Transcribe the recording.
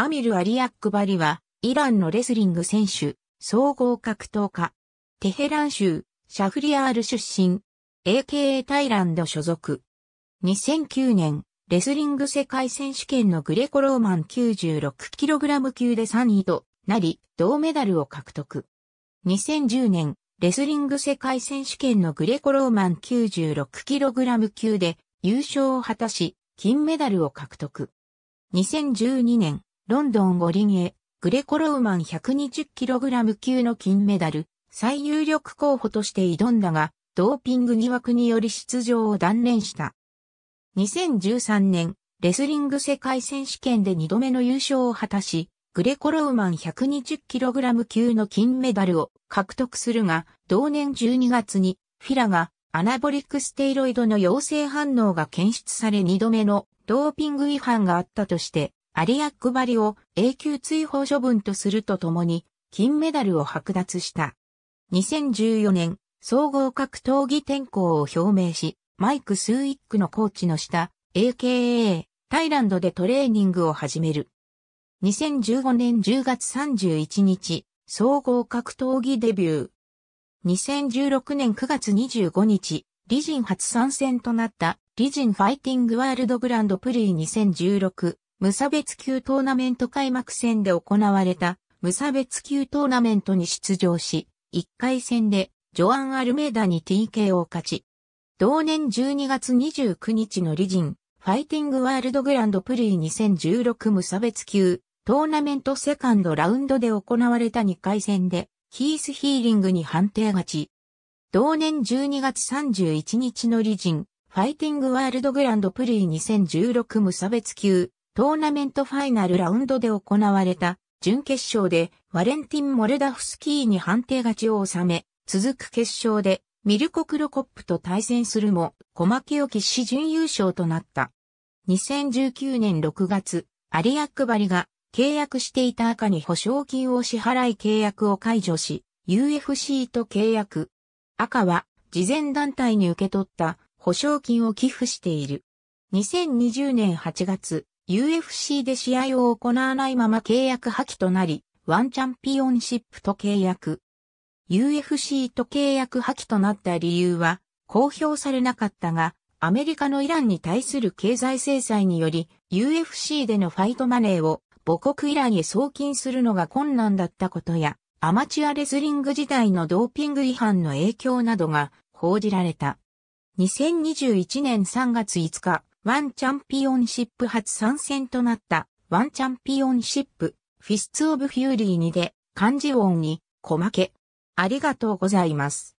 アミル・アリアックバリは、イランのレスリング選手、総合格闘家。テヘラン州、シャフリアール出身。AKA タイランド所属。2009年、レスリング世界選手権のグレコローマン 96kg 級で3位となり、銅メダルを獲得。2010年、レスリング世界選手権のグレコローマン 96kg 級で優勝を果たし、金メダルを獲得。2012年、ロンドン五輪へ、グレコローマン 120kg 級の金メダル、最有力候補として挑んだが、ドーピング疑惑により出場を断念した。2013年、レスリング世界選手権で2度目の優勝を果たし、グレコローマン 120kg 級の金メダルを獲得するが、同年12月にフィラがアナボリックステイロイドの陽性反応が検出され2度目のドーピング違反があったとしてアリアックバリを永久追放処分とするとともに、金メダルを剥奪した。2014年、総合格闘技転向を表明し、マイク・スーイックのコーチの下、AKA、タイランドでトレーニングを始める。2015年10月31日、総合格闘技デビュー。2016年9月25日、リジン初参戦となった、リジンファイティングワールドグランドプリー2016無差別級トーナメント開幕戦で行われた無差別級トーナメントに出場し、1回戦でジョアン・アルメーダに TK を勝ち、同年12月29日のリジン、ファイティングワールドグランドプリー2016無差別級、トーナメントセカンドラウンドで行われた2回戦で、ヒースヒーリングに判定勝ち。同年12月31日のリジン、ファイティングワールドグランドプリー2016無差別級、トーナメントファイナルラウンドで行われた準決勝でワレンティン・モルダフスキーに判定勝ちを収め、続く決勝でミルコ・クロコップと対戦するも、小牧けを喫し準優勝となった。2019年6月、アリアックバリが契約していた赤に保証金を支払い契約を解除し、UFC と契約。赤は事前団体に受け取った保証金を寄付している。2020年8月、UFC で試合を行わないまま契約破棄となり、ワンチャンピオンシップと契約。UFC と契約破棄となった理由は公表されなかったが、アメリカのイランに対する経済制裁により、UFC でのファイトマネーを母国イランへ送金するのが困難だったことや、アマチュアレスリング時代のドーピング違反の影響などが報じられた。2021年3月5日、ワンチャンピオンシップ初参戦となったワンチャンピオンシップフィスツ・オブ・フューリーにで漢字音に小負け。ありがとうございます。